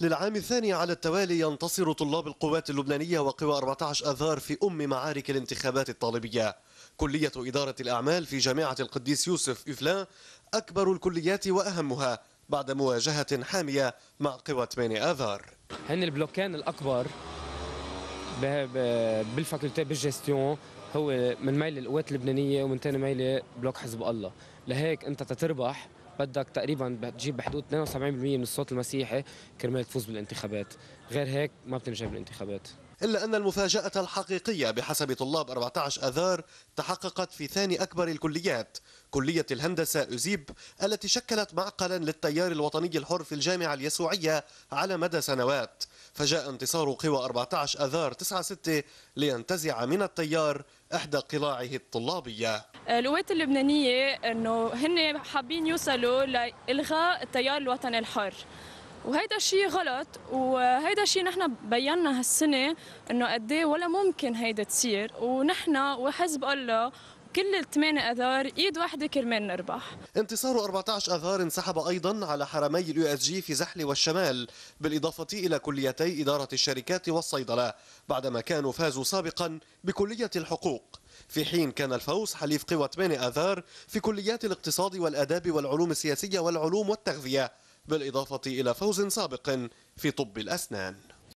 للعام الثاني على التوالي ينتصر طلاب القوات اللبنانية وقوى 14 أذار في أم معارك الانتخابات الطالبية كلية إدارة الأعمال في جامعة القديس يوسف إفلان أكبر الكليات وأهمها بعد مواجهة حامية مع قوى 8 آذار هن البلوكان الأكبر بالفاكولتي بالجستيون هو من ميل القوات اللبنانية ومن ثاني ميل بلوك حزب الله لهيك أنت تتربح بدك تقريبا بتجيب بحدود 72% من الصوت المسيحي كرمال تفوز بالانتخابات غير هيك ما بتنجح بالانتخابات إلا أن المفاجأة الحقيقية بحسب طلاب 14 آذار تحققت في ثاني أكبر الكليات كلية الهندسة أزيب التي شكلت معقلا للتيار الوطني الحر في الجامعة اليسوعية على مدى سنوات فجاء انتصار قوى 14 آذار 9-6 لينتزع من التيار إحدى قلاعه الطلابية آه، القوات اللبنانية أنه هن حابين يوصلوا لإلغاء التيار الوطني الحر وهيدا الشيء غلط وهيدا الشيء نحن بينا هالسنه انه قد إيه ولا ممكن هيدا تصير ونحن وحزب الله كل الثمان اذار ايد واحده كرمال نربح انتصار 14 اذار انسحب ايضا على حرمي اليو اس جي في زحل والشمال بالاضافه الى كليتي اداره الشركات والصيدله بعدما كانوا فازوا سابقا بكليه الحقوق في حين كان الفوز حليف قوى 8 اذار في كليات الاقتصاد والاداب والعلوم السياسيه والعلوم والتغذيه بالاضافه الى فوز سابق في طب الاسنان